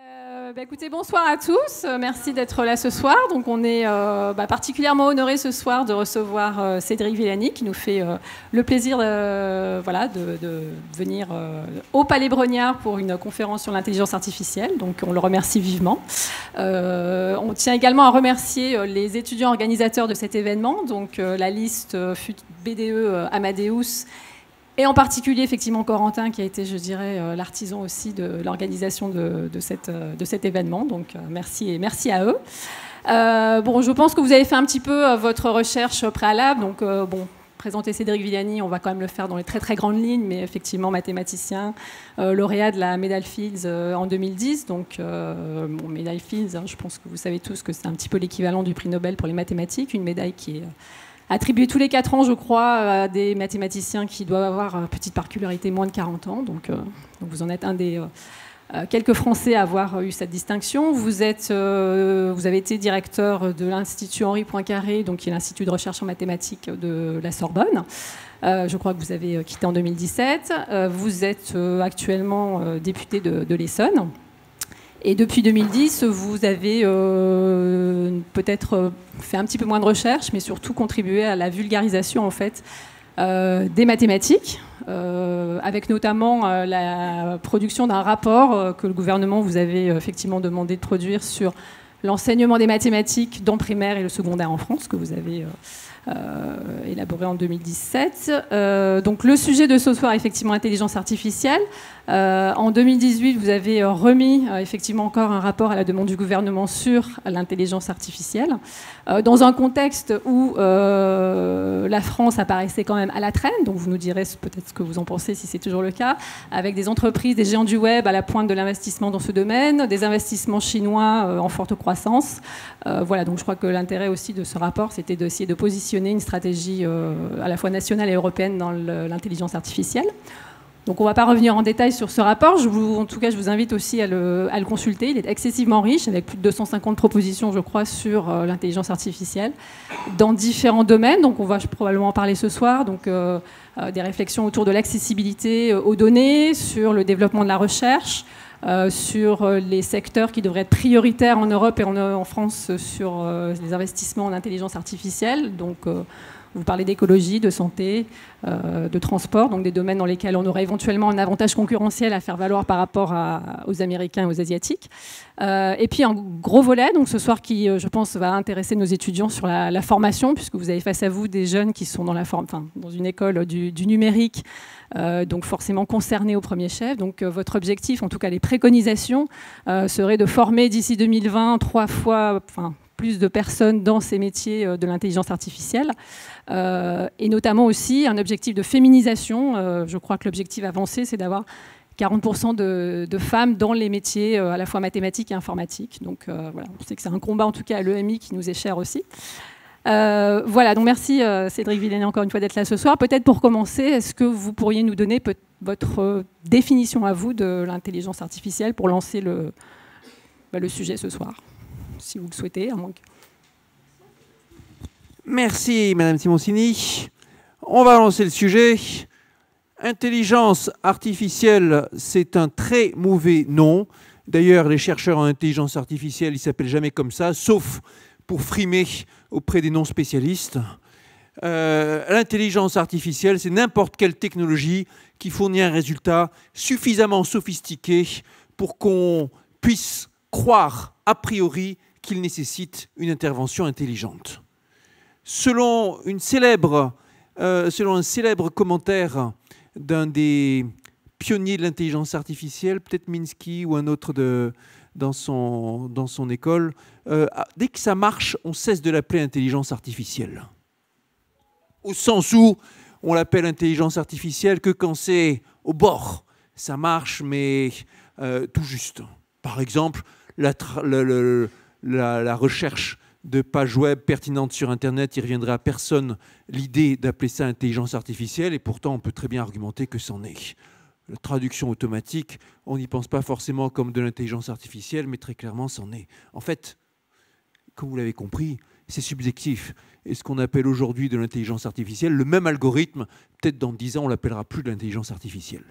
Euh, bah, écoutez, bonsoir à tous. Euh, merci d'être là ce soir. Donc, on est euh, bah, particulièrement honoré ce soir de recevoir Cédric Villani, qui nous fait le plaisir voilà, de, venir au Palais Brognard pour une conférence sur l'intelligence artificielle. Donc, on le remercie vivement. on tient également à remercier les étudiants organisateurs de cet événement. Donc, la liste fut BDE Amadeus et en particulier, effectivement, Corentin, qui a été, je dirais, euh, l'artisan aussi de l'organisation de, cette, euh, de cet événement. Donc, euh, merci et merci à eux. bon, je pense que vous avez fait un petit peu votre recherche préalable. Donc, bon, présenter Cédric Villani, on va quand même le faire dans les très très grandes lignes, mais effectivement mathématicien, lauréat de la médaille Fields en 2010. Donc, médaille Fields, hein, je pense que vous savez tous que c'est un petit peu l'équivalent du prix Nobel pour les mathématiques, une médaille qui est attribué tous les 4 ans, je crois, à des mathématiciens qui doivent avoir, euh, petite particularité, moins de 40 ans. Euh, donc, vous en êtes un des euh, quelques Français à avoir eu cette distinction. Vous, êtes, vous avez été directeur de l'Institut Henri Poincaré, donc qui est l'Institut de recherche en mathématiques de la Sorbonne. je crois que vous avez quitté en 2017. vous êtes actuellement député de l'Essonne. Et depuis 2010, vous avez euh, peut-être euh, fait un petit peu moins de recherche, mais surtout contribué à la vulgarisation en fait euh, des mathématiques, avec notamment la production d'un rapport que le gouvernement vous avait effectivement demandé de produire sur l'enseignement des mathématiques dans primaire et le secondaire en France, que vous avez élaboré en 2017. donc le sujet de ce soir, effectivement, intelligence artificielle. Euh, en 2018, vous avez euh, remis euh, effectivement encore un rapport à la demande du gouvernement sur l'intelligence artificielle, dans un contexte où la France apparaissait quand même à la traîne, donc vous nous direz peut-être ce que vous en pensez si c'est toujours le cas, avec des entreprises, des géants du web à la pointe de l'investissement dans ce domaine, des investissements chinois en forte croissance. voilà, donc je crois que l'intérêt aussi de ce rapport, c'était d'essayer de positionner une stratégie à la fois nationale et européenne dans l'intelligence artificielle. Donc on ne va pas revenir en détail sur ce rapport. en tout cas, je vous invite aussi à le, consulter. Il est excessivement riche, avec plus de 250 propositions, je crois, sur euh, l'intelligence artificielle, dans différents domaines. Donc on va probablement en parler ce soir. Donc euh, euh, des réflexions autour de l'accessibilité aux données, sur le développement de la recherche, sur les secteurs qui devraient être prioritaires en Europe et en, en France sur les investissements en intelligence artificielle. Donc vous parlez d'écologie, de santé, euh, de transport, donc des domaines dans lesquels on aurait éventuellement un avantage concurrentiel à faire valoir par rapport aux Américains et aux Asiatiques. Euh, et puis un gros volet, donc ce soir qui, euh, je pense, va intéresser nos étudiants sur la, formation, puisque vous avez face à vous des jeunes qui sont dans, la dans une école du, numérique, donc forcément concernés au premier chef. Donc votre objectif, en tout cas les préconisations, serait de former d'ici 2020 trois fois, plus de personnes dans ces métiers euh, de l'intelligence artificielle, euh, et notamment aussi un objectif de féminisation. Euh, je crois que l'objectif avancé, c'est d'avoir 40% de, femmes dans les métiers à la fois mathématiques et informatiques. Donc voilà, on sait que c'est un combat en tout cas à l'EMI qui nous est cher aussi. voilà, donc merci Cédric Villeneuve encore une fois d'être là ce soir. Peut-être pour commencer, est-ce que vous pourriez nous donner votre définition à vous de l'intelligence artificielle pour lancer le bah, sujet ce soir si vous le souhaitez. Merci, Madame Simoncini. On va lancer le sujet. Intelligence artificielle, c'est un très mauvais nom. D'ailleurs, les chercheurs en intelligence artificielle, ils s'appellent jamais comme ça, sauf pour frimer auprès des non-spécialistes. Euh, l'intelligence artificielle, c'est n'importe quelle technologie qui fournit un résultat suffisamment sophistiqué pour qu'on puisse croire a priori qu'il nécessite une intervention intelligente. Selon, une célèbre, euh, selon un célèbre commentaire d'un des pionniers de l'intelligence artificielle, peut-être Minsky ou un autre de, dans, son, dans son école, euh, dès que ça marche, on cesse de l'appeler intelligence artificielle. Au sens où on l'appelle intelligence artificielle que quand c'est au bord, ça marche, mais euh, tout juste. Par exemple, la, la, recherche de pages web pertinentes sur Internet, il reviendrait à personne l'idée d'appeler ça intelligence artificielle, et pourtant on peut très bien argumenter que c'en est. La traduction automatique, on n'y pense pas forcément comme de l'intelligence artificielle, mais très clairement c'en est. En fait, comme vous l'avez compris, c'est subjectif. Et ce qu'on appelle aujourd'hui de l'intelligence artificielle, le même algorithme, peut-être dans 10 ans, on l'appellera plus de l'intelligence artificielle.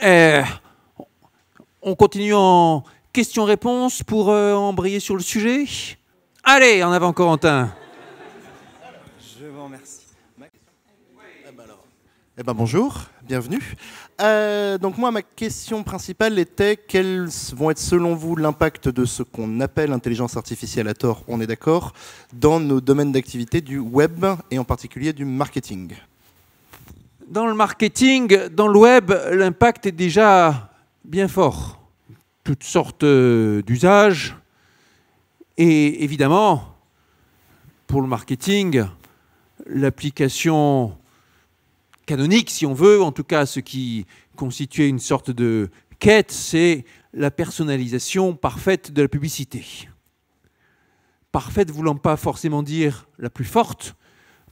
Eh, on continue en questions-réponses pour euh, embrayer sur le sujet Allez, en avant Corentin Je vous remercie. Eh ben, eh ben, bonjour, bienvenue. Euh, donc moi, ma question principale était quels vont être selon vous l'impact de ce qu'on appelle intelligence artificielle à tort, on est d'accord, dans nos domaines d'activité du web et en particulier du marketing Dans le marketing, dans le web, l'impact est déjà bien fort toutes sortes euh, d'usages. Et évidemment, pour le marketing, l'application canonique, si on veut, en tout cas ce qui constituait une sorte de quête, c'est la personnalisation parfaite de la publicité. Parfaite voulant pas forcément dire la plus forte,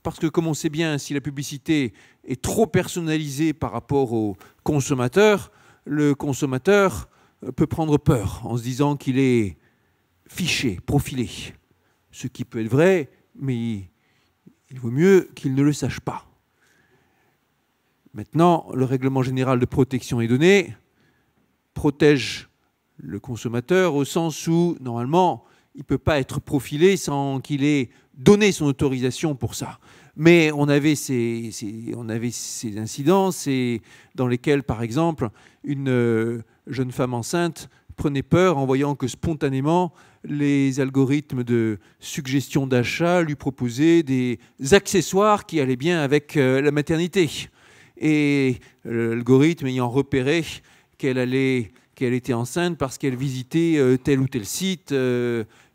parce que comme on sait bien, si la publicité est trop personnalisée par rapport au consommateurs le consommateur euh, peut prendre peur en se disant qu'il est fiché, profilé, ce qui peut être vrai, mais il vaut mieux qu'il ne le sache pas. Maintenant, le règlement général de protection des données protège le consommateur au sens où, normalement, il ne peut pas être profilé sans qu'il ait donné son autorisation pour ça. Mais on avait ces, on avait ces incidents dans lesquels, par exemple, une euh, jeune femme enceinte prenait peur en voyant que spontanément les algorithmes de suggestion d'achat lui proposaient des accessoires qui allaient bien avec euh, la maternité. Et euh, l'algorithme ayant repéré qu'elle allait qu'elle était enceinte parce qu'elle visitait tel ou tel site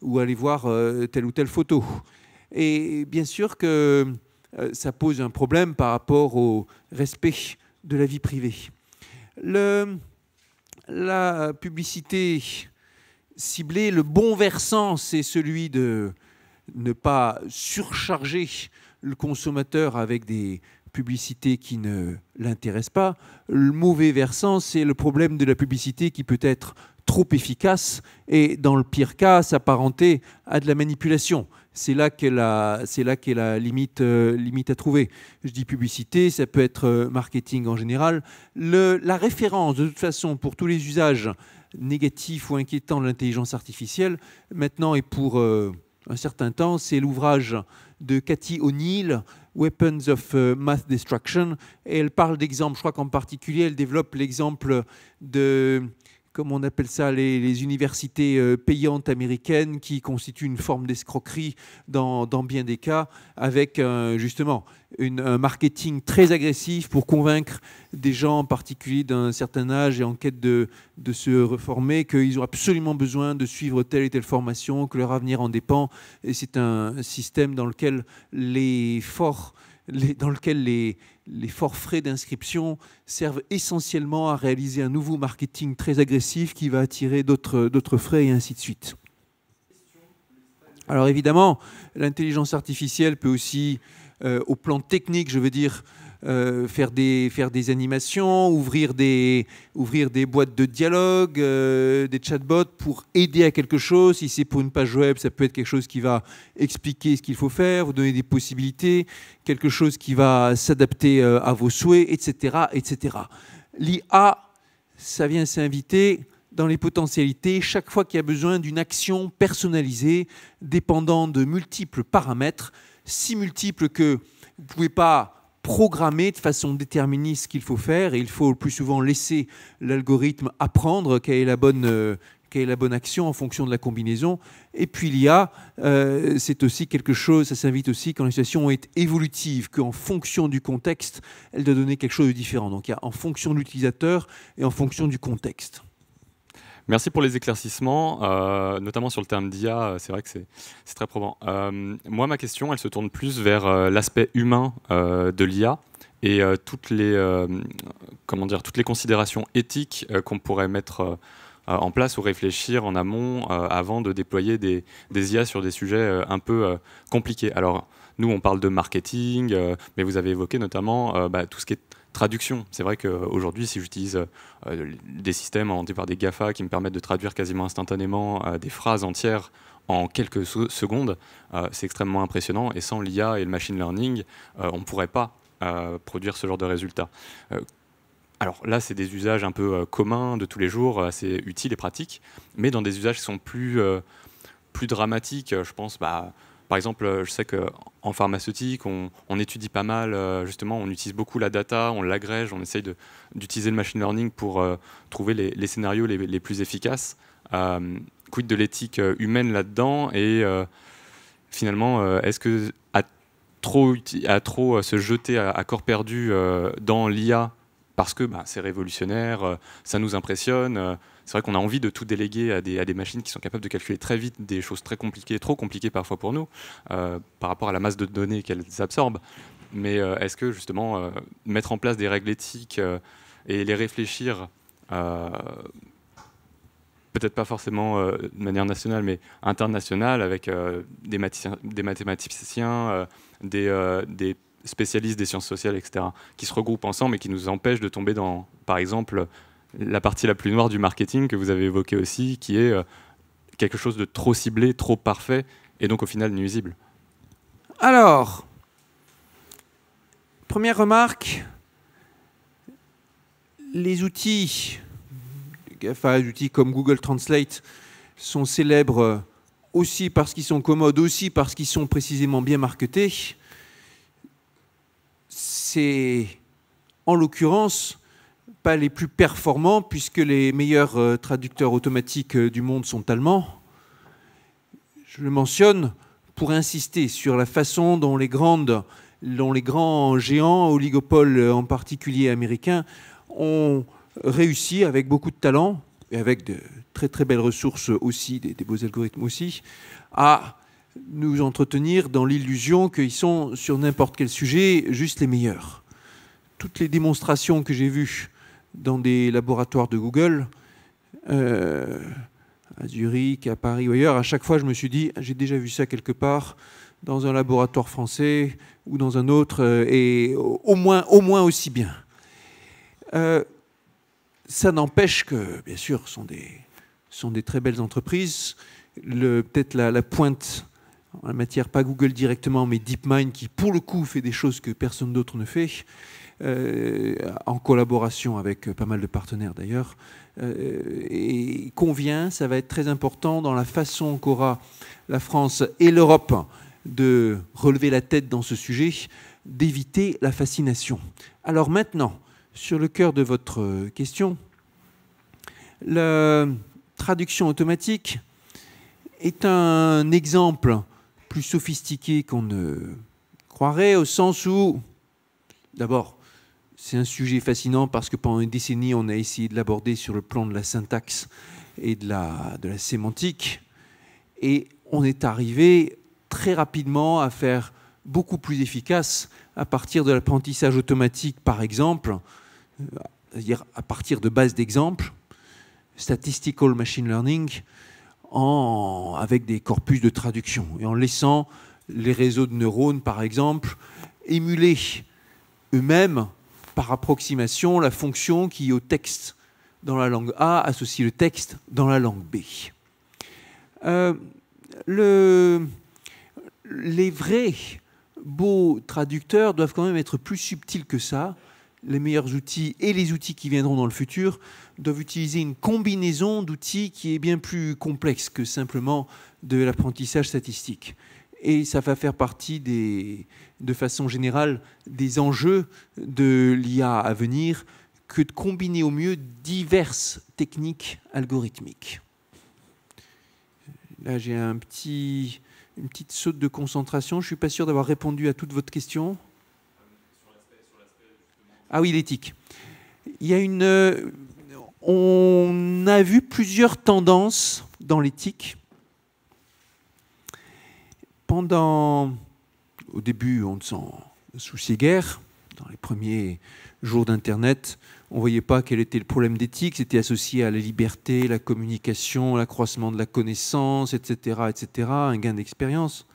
ou allait voir telle ou telle photo. Et bien sûr que euh, ça pose un problème par rapport au respect de la vie privée. la publicité ciblée, le bon versant, c'est celui de ne pas surcharger le consommateur avec des publicités qui ne l'intéressent pas. Le mauvais versant, c'est le problème de la publicité qui peut être trop efficace et, dans le pire cas, s'apparenter à de la manipulation c'est là qu'est la, c'est là qu'est la limite, euh, limite à trouver. Je dis publicité, ça peut être euh, marketing en général. la référence, de toute façon, pour tous les usages négatifs ou inquiétants de l'intelligence artificielle, maintenant et pour euh, un certain temps, c'est l'ouvrage de Cathy O'Neill, Weapons of Math Destruction. elle parle d'exemples, je crois qu'en particulier, elle développe l'exemple de comme on appelle ça, les, universités euh, payantes américaines qui constituent une forme d'escroquerie dans, bien des cas, avec justement une, un marketing très agressif pour convaincre des gens en particulier d'un certain âge et en quête de, de se reformer qu'ils ont absolument besoin de suivre telle et telle formation, que leur avenir en dépend. Et c'est un système dans lequel les forts, les, dans lequel les les frais d'inscription servent essentiellement à réaliser un nouveau marketing très agressif qui va attirer d'autres frais et ainsi de suite. Alors évidemment, l'intelligence artificielle peut aussi, euh, au plan technique, je veux dire, euh, faire, des, faire des animations, ouvrir des, ouvrir des boîtes de dialogue, euh, des chatbots pour aider à quelque chose. Si c'est pour une page web, ça peut être quelque chose qui va expliquer ce qu'il faut faire, vous donner des possibilités, quelque chose qui va s'adapter euh, à vos souhaits, etc. etc. L'IA, ça vient s'inviter dans les potentialités chaque fois qu'il y a besoin d'une action personnalisée dépendant de multiples paramètres, si multiples que vous ne pouvez pas programmer de façon déterministe ce qu'il faut faire et il faut le plus souvent laisser l'algorithme apprendre quelle est la bonne, euh, la bonne action en fonction de la combinaison. Et puis il y a euh, c'est aussi quelque chose, ça s'invite aussi quand la situation est évolutive, qu'en fonction du contexte, elle doit donner quelque chose de différent. Donc il y a en fonction de l'utilisateur et en fonction du contexte. Merci pour les éclaircissements, euh, notamment sur le terme d'IA, euh, c'est vrai que c'est très probant. Euh, moi, ma question, elle se tourne plus vers l'aspect humain de l'IA et toutes, les, comment dire, toutes les considérations éthiques qu'on pourrait mettre en place ou réfléchir en amont avant de déployer des, IA sur des sujets un peu compliqués. Alors, nous, on parle de marketing, mais vous avez évoqué notamment bah, tout ce qui est traduction. C'est vrai qu'aujourd'hui, si j'utilise euh, des systèmes inventés par des GAFA qui me permettent de traduire quasiment instantanément euh, des phrases entières en quelques secondes, euh, c'est extrêmement impressionnant. Et sans l'IA et le machine learning, on ne pourrait pas produire ce genre de résultats. Alors là, c'est des usages un peu communs de tous les jours, assez utiles et pratiques, mais dans des usages qui sont plus, plus dramatiques, je pense, bah, par exemple, euh, je sais qu'en pharmaceutique, on, étudie pas mal, euh, justement, on utilise beaucoup la data, on l'agrège, on essaye d'utiliser le machine learning pour euh, trouver les, scénarios les, plus efficaces. quid de l'éthique humaine là-dedans Et finalement, est-ce que à trop, à trop se jeter à, corps perdu dans l'IA, parce que bah, c'est révolutionnaire, ça nous impressionne c'est vrai qu'on a envie de tout déléguer à des, machines qui sont capables de calculer très vite des choses très compliquées, trop compliquées parfois pour nous, euh, par rapport à la masse de données qu'elles absorbent. Mais euh, est-ce que justement euh, mettre en place des règles éthiques et les réfléchir peut-être pas forcément de manière nationale, mais internationale, avec des, des, mathématiciens, des, des, spécialistes des sciences sociales, etc., qui se regroupent ensemble et qui nous empêchent de tomber dans, par exemple, la partie la plus noire du marketing que vous avez évoqué aussi, qui est euh, quelque chose de trop ciblé, trop parfait, et donc au final nuisible. Alors, première remarque, les outils, outils comme Google Translate sont célèbres aussi parce qu'ils sont commodes, aussi parce qu'ils sont précisément bien marketés. C'est en l'occurrence les plus performants, puisque les meilleurs euh, traducteurs automatiques euh, du monde sont allemands. Je le mentionne pour insister sur la façon dont les, grandes, dont les grands géants, oligopoles euh, en particulier américains, ont réussi avec beaucoup de talent et avec de très très belles ressources aussi, des beaux algorithmes aussi, à nous entretenir dans l'illusion qu'ils sont sur n'importe quel sujet juste les meilleurs. Toutes les démonstrations que j'ai vues dans des laboratoires de Google, euh, à Zurich, à Paris ou ailleurs, à chaque fois je me suis dit, j'ai déjà vu ça quelque part, dans un laboratoire français ou dans un autre, euh, et au moins, aussi bien. Euh, ça n'empêche que, bien sûr, ce sont des, très belles entreprises. Peut-être la, la, pointe en matière, pas Google directement, mais DeepMind, qui pour le coup fait des choses que personne d'autre ne fait, euh, en collaboration avec euh, pas mal de partenaires d'ailleurs. Euh, et convient, ça va être très important dans la façon qu'aura la France et l'Europe de relever la tête dans ce sujet, d'éviter la fascination. Alors maintenant, sur le cœur de votre question, la traduction automatique est un exemple plus sophistiqué qu'on ne croirait, au sens où, d'abord, c'est un sujet fascinant parce que pendant une décennie, on a essayé de l'aborder sur le plan de la syntaxe et de la, sémantique. Et on est arrivé très rapidement à faire beaucoup plus efficace à partir de l'apprentissage automatique, par exemple, c'est-à-dire à partir de bases d'exemples, statistical machine learning, avec des corpus de traduction, et en laissant les réseaux de neurones, par exemple, émuler eux-mêmes par approximation la fonction qui, au texte dans la langue A, associe le texte dans la langue B. Euh, les vrais beaux traducteurs doivent quand même être plus subtils que ça. Les meilleurs outils et les outils qui viendront dans le futur doivent utiliser une combinaison d'outils qui est bien plus complexe que simplement de l'apprentissage statistique et ça va faire partie des, de façon générale des enjeux de l'IA à venir que de combiner au mieux diverses techniques algorithmiques. Là, j'ai une petite saute de concentration. Je ne suis pas sûr d'avoir répondu à toute votre question. Ah oui, l'éthique. Il y a une, euh, on a vu plusieurs tendances dans l'éthique pendant, au début, on ne s'en souciait guère. Dans les premiers jours d'Internet, on ne voyait pas quel était le problème d'éthique. C'était associé à la liberté, la communication, l'accroissement de la connaissance, etc., etc., un gain d'expérience.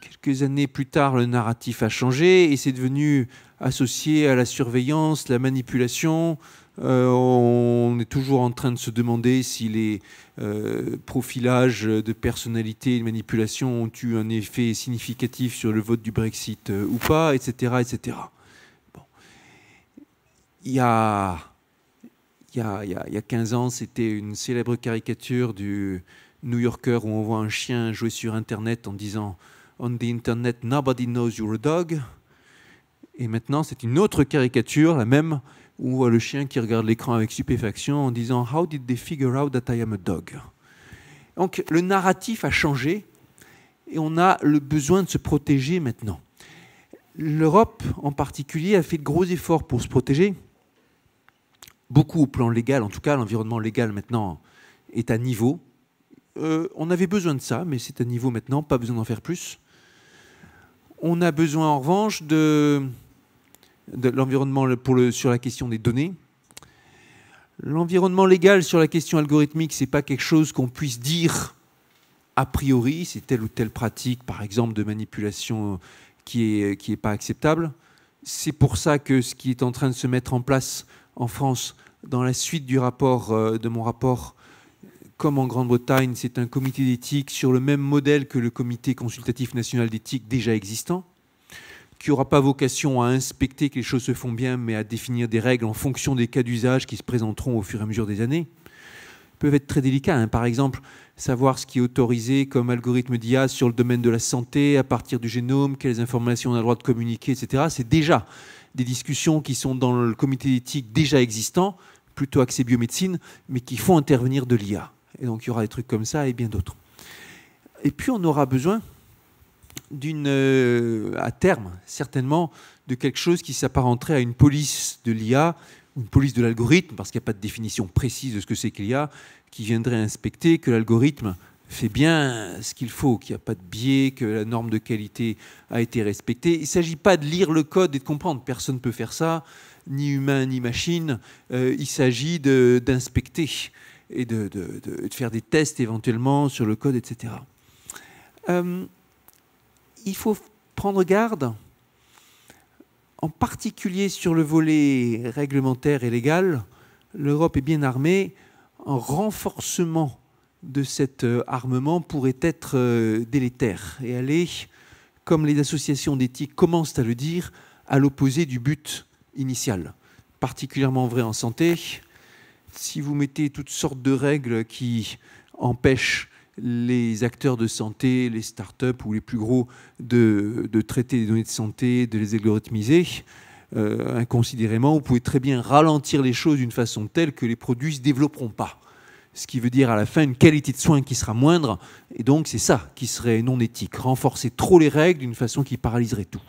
Quelques années plus tard, le narratif a changé et c'est devenu associé à la surveillance, la manipulation, euh, on est toujours en train de se demander si les euh, profilages de personnalité et de manipulation ont eu un effet significatif sur le vote du Brexit euh, ou pas, etc. etc. Bon. Il, y a, il, y a, il y a 15 ans, c'était une célèbre caricature du New Yorker où on voit un chien jouer sur Internet en disant On the Internet, nobody knows you're a dog. Et maintenant, c'est une autre caricature, la même voit euh, le chien qui regarde l'écran avec stupéfaction en disant How did they figure out that I am a dog Donc le narratif a changé et on a le besoin de se protéger maintenant. L'Europe en particulier a fait de gros efforts pour se protéger, beaucoup au plan légal, en tout cas l'environnement légal maintenant est à niveau. Euh, on avait besoin de ça, mais c'est à niveau maintenant, pas besoin d'en faire plus. On a besoin en revanche de l'environnement sur la question des données. L'environnement légal sur la question algorithmique, ce n'est pas quelque chose qu'on puisse dire a priori, c'est telle ou telle pratique, par exemple, de manipulation euh, qui n'est euh, qui est pas acceptable. C'est pour ça que ce qui est en train de se mettre en place en France, dans la suite du rapport, euh, de mon rapport, comme en Grande-Bretagne, c'est un comité d'éthique sur le même modèle que le comité consultatif national d'éthique déjà existant qui n'aura pas vocation à inspecter que les choses se font bien, mais à définir des règles en fonction des cas d'usage qui se présenteront au fur et à mesure des années, peuvent être très délicats. Hein. Par exemple, savoir ce qui est autorisé comme algorithme d'IA sur le domaine de la santé, à partir du génome, quelles informations on a le droit de communiquer, etc. C'est déjà des discussions qui sont dans le comité d'éthique déjà existant, plutôt axé biomédecine, mais qui font intervenir de l'IA. Et donc il y aura des trucs comme ça et bien d'autres. Et puis on aura besoin, d'une, euh, à terme, certainement, de quelque chose qui s'apparenterait à une police de l'IA, une police de l'algorithme, parce qu'il n'y a pas de définition précise de ce que c'est que l'IA, qui viendrait inspecter que l'algorithme fait bien ce qu'il faut, qu'il n'y a pas de biais, que la norme de qualité a été respectée. Il ne s'agit pas de lire le code et de comprendre, personne ne peut faire ça, ni humain ni machine, euh, il s'agit d'inspecter et de, faire des tests éventuellement sur le code, etc il faut prendre garde, en particulier sur le volet réglementaire et légal, l'Europe est bien armée, un renforcement de cet euh, armement pourrait être euh, délétère et aller, comme les associations d'éthique commencent à le dire, à l'opposé du but initial. Particulièrement vrai en santé, si vous mettez toutes sortes de règles qui empêchent les acteurs de santé, les start-up ou les plus gros, de, traiter des données de santé, de les algorithmiser euh, inconsidérément, vous pouvez très bien ralentir les choses d'une façon telle que les produits ne se développeront pas. Ce qui veut dire à la fin une qualité de soins qui sera moindre. Et donc c'est ça qui serait non éthique, renforcer trop les règles d'une façon qui paralyserait tout.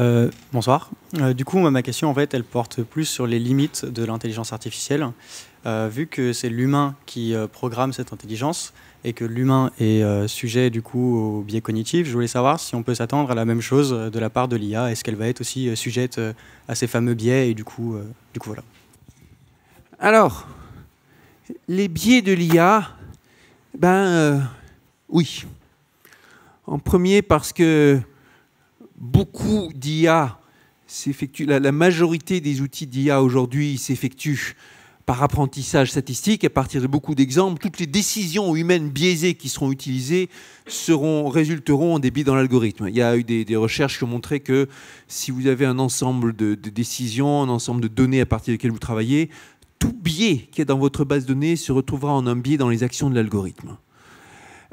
Euh, bonsoir. Euh, du coup, ma question, en fait, elle porte plus sur les limites de l'intelligence artificielle, euh, vu que c'est l'humain qui programme cette intelligence et que l'humain est sujet, du coup, au biais cognitif. Je voulais savoir si on peut s'attendre à la même chose de la part de l'IA. Est-ce qu'elle va être aussi sujette à ces fameux biais et du coup, du coup, voilà. Alors, les biais de l'IA, ben, oui. En premier, parce que beaucoup d'IA s'effectue, la, majorité des outils d'IA aujourd'hui s'effectuent par apprentissage statistique, à partir de beaucoup d'exemples, toutes les décisions humaines biaisées qui seront utilisées seront, résulteront en débit dans l'algorithme. Il y a eu des, recherches qui ont montré que si vous avez un ensemble de, décisions, un ensemble de données à partir desquelles vous travaillez, tout biais qui est dans votre base de données se retrouvera en un biais dans les actions de l'algorithme.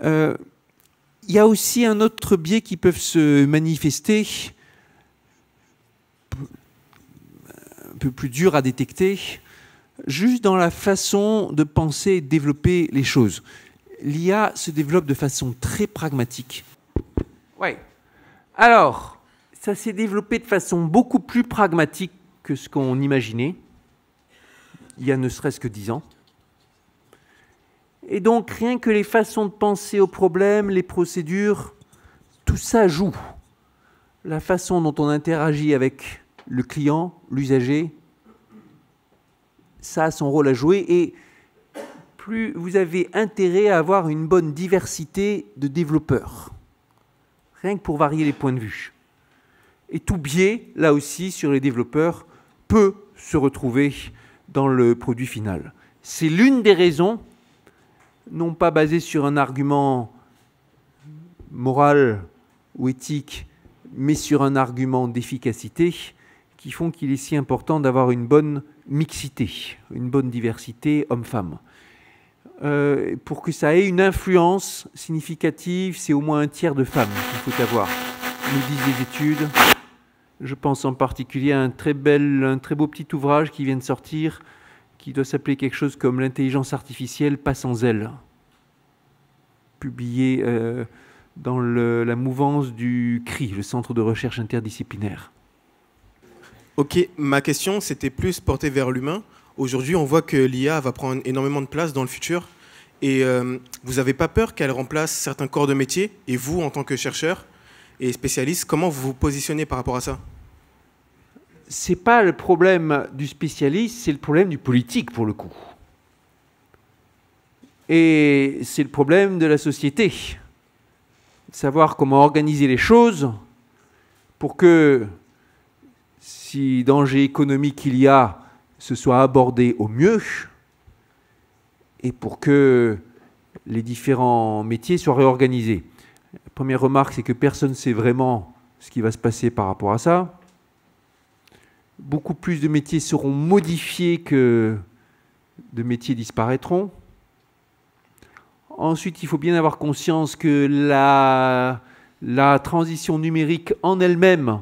Euh, il y a aussi un autre biais qui peut se manifester, un peu plus dur à détecter, juste dans la façon de penser et de développer les choses. L'IA se développe de façon très pragmatique. Oui. Alors, ça s'est développé de façon beaucoup plus pragmatique que ce qu'on imaginait, il y a ne serait-ce que dix ans. Et donc rien que les façons de penser aux problèmes, les procédures, tout ça joue. La façon dont on interagit avec le client, l'usager, ça a son rôle à jouer et plus vous avez intérêt à avoir une bonne diversité de développeurs, rien que pour varier les points de vue. Et tout biais, là aussi, sur les développeurs, peut se retrouver dans le produit final. C'est l'une des raisons non pas basé sur un argument moral ou éthique, mais sur un argument d'efficacité, qui font qu'il est si important d'avoir une bonne mixité, une bonne diversité homme-femme. Euh, pour que ça ait une influence significative, c'est au moins un tiers de femmes qu'il faut avoir, nous disent les études. Je pense en particulier à un très, bel, un très beau petit ouvrage qui vient de sortir qui doit s'appeler quelque chose comme L'intelligence artificielle pas sans elle, publié euh, dans la mouvance du CRI, le Centre de recherche interdisciplinaire. Ok, ma question c'était plus portée vers l'humain. Aujourd'hui, on voit que l'IA va prendre énormément de place dans le futur. Et euh, vous n'avez pas peur qu'elle remplace certains corps de métier Et vous, en tant que chercheur et spécialiste, comment vous vous positionnez par rapport à ça c'est pas le problème du spécialiste, c'est le problème du politique pour le coup. Et c'est le problème de la société. Savoir comment organiser les choses pour que, si danger économique qu'il y a, ce soit abordé au mieux et pour que les différents métiers soient réorganisés. La première remarque, c'est que personne ne sait vraiment ce qui va se passer par rapport à ça beaucoup plus de métiers seront modifiés que de métiers disparaîtront. Ensuite, il faut bien avoir conscience que la, transition numérique en elle-même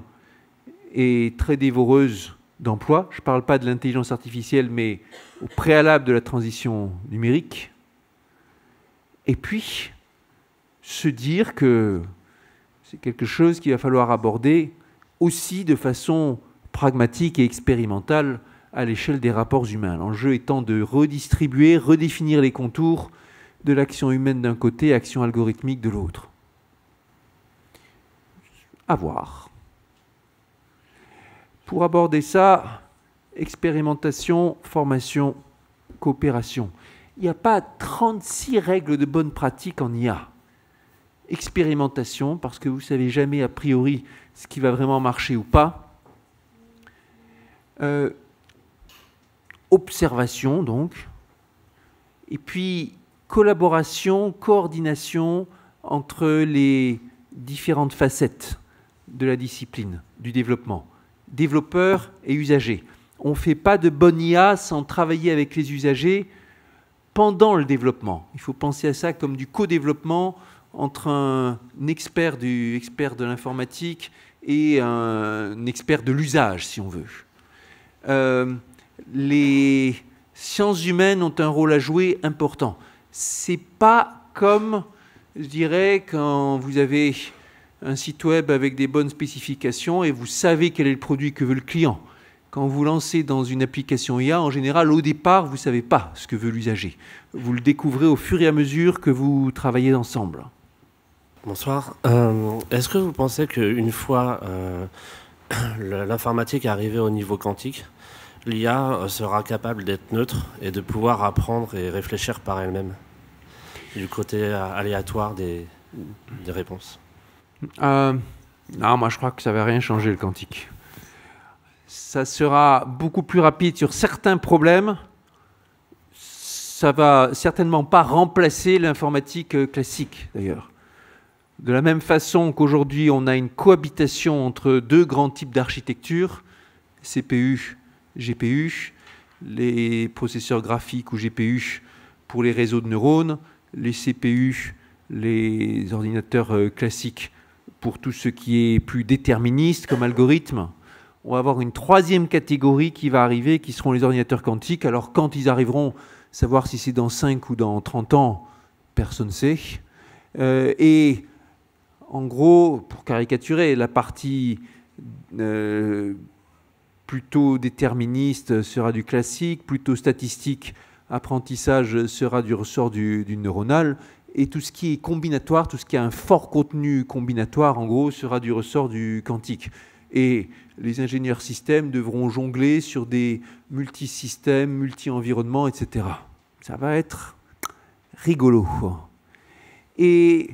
est très dévoreuse d'emplois. Je ne parle pas de l'intelligence artificielle, mais au préalable de la transition numérique. Et puis, se dire que c'est quelque chose qu'il va falloir aborder aussi de façon pragmatique et expérimentale à l'échelle des rapports humains. L'enjeu étant de redistribuer, redéfinir les contours de l'action humaine d'un côté, action algorithmique de l'autre. À voir. Pour aborder ça, expérimentation, formation, coopération. Il n'y a pas 36 règles de bonne pratique en IA. Expérimentation, parce que vous ne savez jamais a priori ce qui va vraiment marcher ou pas. Euh, observation, donc, et puis collaboration, coordination entre les différentes facettes de la discipline, du développement, développeur et usagers. On ne fait pas de bonne IA sans travailler avec les usagers pendant le développement. Il faut penser à ça comme du co-développement entre un expert, expert de l'informatique et un expert de l'usage, si on veut. Euh, les sciences humaines ont un rôle à jouer important. Ce n'est pas comme, je dirais, quand vous avez un site web avec des bonnes spécifications et vous savez quel est le produit que veut le client. Quand vous lancez dans une application IA, en général, au départ, vous ne savez pas ce que veut l'usager. Vous le découvrez au fur et à mesure que vous travaillez ensemble. Bonsoir. Euh, est-ce que vous pensez qu'une fois euh, l'informatique arrivée au niveau quantique, l'IA euh, sera capable d'être neutre et de pouvoir apprendre et réfléchir par elle-même du côté euh, aléatoire des, des réponses euh, Non, moi je crois que ça ne va rien changer le quantique. Ça sera beaucoup plus rapide sur certains problèmes. Ça va certainement pas remplacer l'informatique classique d'ailleurs. De la même façon qu'aujourd'hui on a une cohabitation entre deux grands types d'architecture, CPU GPU, les processeurs graphiques ou GPU pour les réseaux de neurones, les CPU, les ordinateurs euh, classiques pour tout ce qui est plus déterministe comme algorithme. On va avoir une troisième catégorie qui va arriver, qui seront les ordinateurs quantiques. Alors quand ils arriveront, savoir si c'est dans 5 ou dans 30 ans, personne ne sait. Euh, et en gros, pour caricaturer, la partie euh, plutôt déterministe sera du classique, plutôt statistique, apprentissage sera du ressort du, neuronal, et tout ce qui est combinatoire, tout ce qui a un fort contenu combinatoire, en gros, sera du ressort du quantique. Et les ingénieurs systèmes devront jongler sur des multisystèmes, multi-environnements, etc. Ça va être rigolo. Et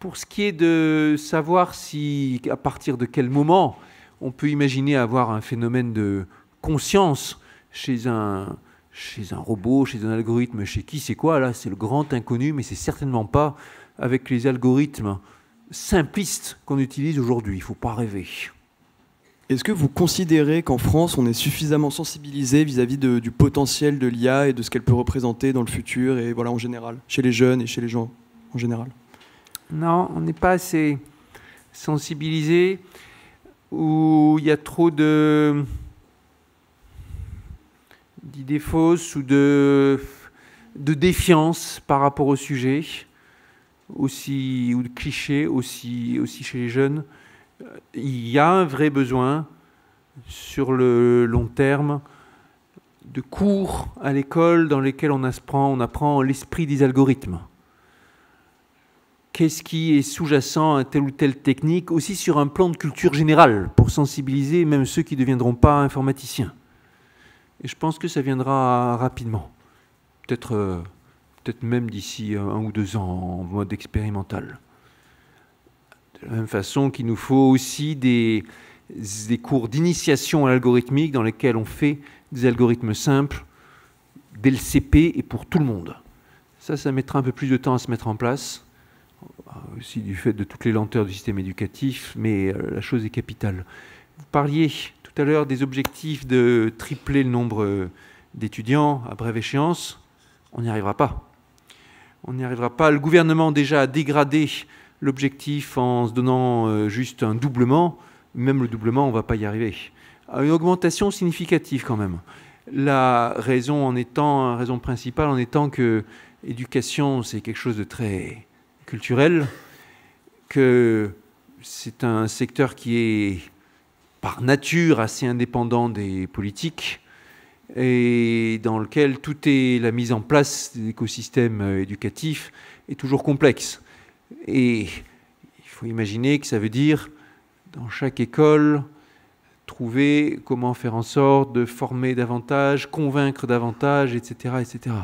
pour ce qui est de savoir si, à partir de quel moment, on peut imaginer avoir un phénomène de conscience chez un, chez un robot, chez un algorithme, chez qui c'est quoi là C'est le grand inconnu, mais c'est certainement pas avec les algorithmes simplistes qu'on utilise aujourd'hui. Il ne faut pas rêver. Est-ce que vous considérez qu'en France, on est suffisamment sensibilisé vis-à-vis du potentiel de l'IA et de ce qu'elle peut représenter dans le futur et voilà en général, chez les jeunes et chez les gens en général Non, on n'est pas assez sensibilisé où il y a trop de d'idées fausses ou de, de défiance par rapport au sujet, aussi, ou de clichés aussi, aussi chez les jeunes. Il y a un vrai besoin sur le long terme de cours à l'école dans lesquels on apprend, on apprend l'esprit des algorithmes qu'est-ce qui est sous-jacent à telle ou telle technique, aussi sur un plan de culture générale, pour sensibiliser même ceux qui ne deviendront pas informaticiens. Et je pense que ça viendra rapidement, peut-être euh, même d'ici un ou deux ans en mode expérimental. De la même façon qu'il nous faut aussi des, des cours d'initiation à dans lesquels on fait des algorithmes simples dès le CP et pour tout le monde. Ça, ça mettra un peu plus de temps à se mettre en place. Ah, aussi du fait de toutes les lenteurs du système éducatif, mais euh, la chose est capitale. Vous parliez tout à l'heure des objectifs de tripler le nombre euh, d'étudiants à brève échéance. On n'y arrivera pas. On n'y arrivera pas. Le gouvernement déjà a dégradé l'objectif en se donnant euh, juste un doublement. Même le doublement, on ne va pas y arriver. Ah, une augmentation significative quand même. La raison en étant, raison principale en étant que éducation, c'est quelque chose de très culturel, que c'est un secteur qui est par nature assez indépendant des politiques et dans lequel tout est la mise en place d'écosystèmes euh, éducatifs est toujours complexe. Et il faut imaginer que ça veut dire, dans chaque école, trouver comment faire en sorte de former davantage, convaincre davantage, etc. etc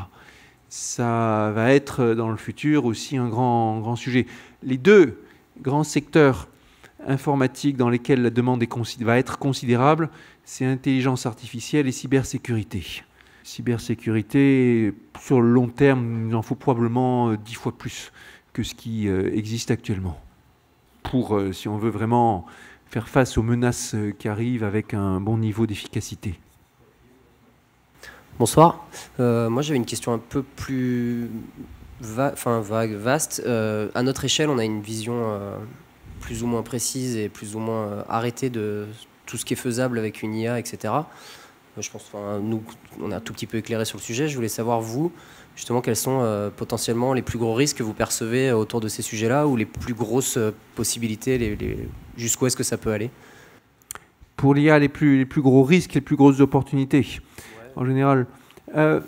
ça va être euh, dans le futur aussi un grand, grand sujet. Les deux grands secteurs informatiques dans lesquels la demande va être considérable, c'est intelligence artificielle et cybersécurité. Cybersécurité, sur le long terme, il en faut probablement euh, dix fois plus que ce qui euh, existe actuellement. Pour, si on veut vraiment faire face aux menaces qui arrivent avec un bon niveau d'efficacité. Bonsoir. Euh, moi, j'avais une question un peu plus vague, vaste. Euh, à notre échelle, on a une vision euh, plus ou moins précise et plus ou moins arrêtée de tout ce qui est faisable avec une IA, etc. Je pense enfin, nous, on a un tout petit peu éclairé sur le sujet. Je voulais savoir, vous, justement, quels sont potentiellement les plus gros risques que vous percevez autour de ces sujets-là ou les plus grosses possibilités, les, jusqu'où est-ce que ça peut aller Pour l'IA, les plus, les plus gros risques, les plus grosses opportunités en général. Euh,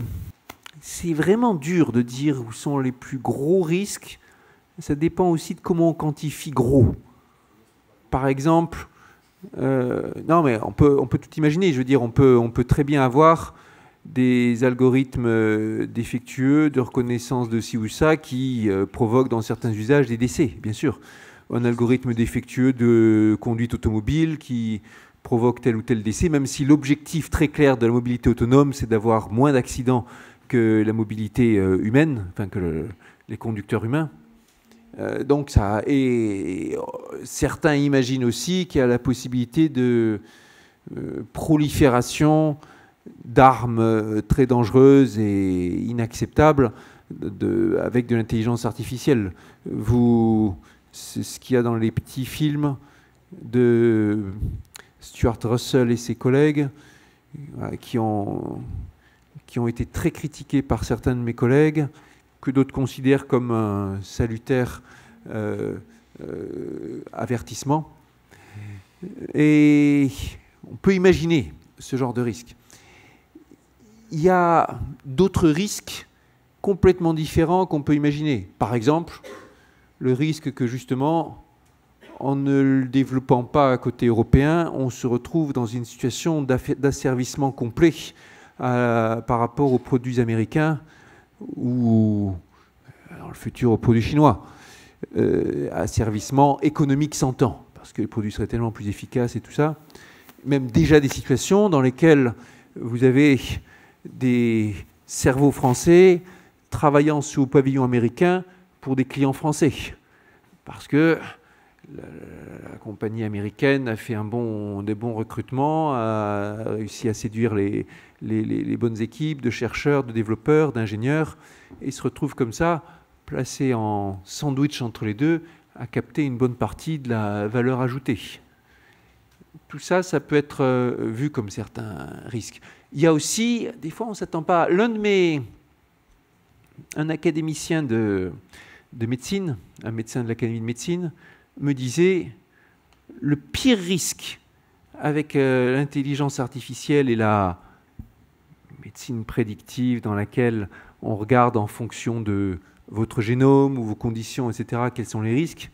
c'est vraiment dur de dire où sont les plus gros risques. Ça dépend aussi de comment on quantifie gros. Par exemple, euh, non mais on peut, on peut tout imaginer. Je veux dire, on peut, on peut très bien avoir des algorithmes euh, défectueux de reconnaissance de ci ou ça qui provoquent dans certains usages des décès, bien sûr. Un algorithme défectueux de conduite automobile qui provoque tel ou tel décès, même si l'objectif très clair de la mobilité autonome, c'est d'avoir moins d'accidents que la mobilité euh, humaine, enfin que les conducteurs humains. Euh, donc ça, et, euh, certains imaginent aussi qu'il y a la possibilité de prolifération d'armes très dangereuses et inacceptables avec de l'intelligence artificielle. Vous, ce qu'il y a dans les petits films de Stuart Russell et ses collègues, euh, qui ont, qui ont été très critiqués par certains de mes collègues, que d'autres considèrent comme un salutaire euh, euh, avertissement. Et on peut imaginer ce genre de risque. Il y a d'autres risques complètement différents qu'on peut imaginer. Par exemple, le risque que justement en ne le développant pas à côté européen, on se retrouve dans une situation d'asservissement complet euh, par rapport aux produits américains ou, euh, dans le futur, aux produits chinois. Euh, asservissement économique sans temps parce que les produits seraient tellement plus efficaces et tout ça. Même déjà des situations dans lesquelles vous avez des cerveaux français travaillant sous pavillon américain pour des clients français. Parce que la, compagnie américaine a fait un bon, des bons recrutements, a réussi à séduire les, bonnes équipes de chercheurs, de développeurs, d'ingénieurs, et se retrouve comme ça, placé en sandwich entre les deux, à capter une bonne partie de la valeur ajoutée. Tout ça, ça peut être euh, vu comme certains risques. Il y a aussi, des fois on ne s'attend pas, l'un de mes, un académicien de médecine, un médecin de l'Académie de médecine, me disait, le pire risque avec euh, l'intelligence artificielle et la médecine prédictive dans laquelle on regarde en fonction de votre génome ou vos conditions, etc., quels sont les risques,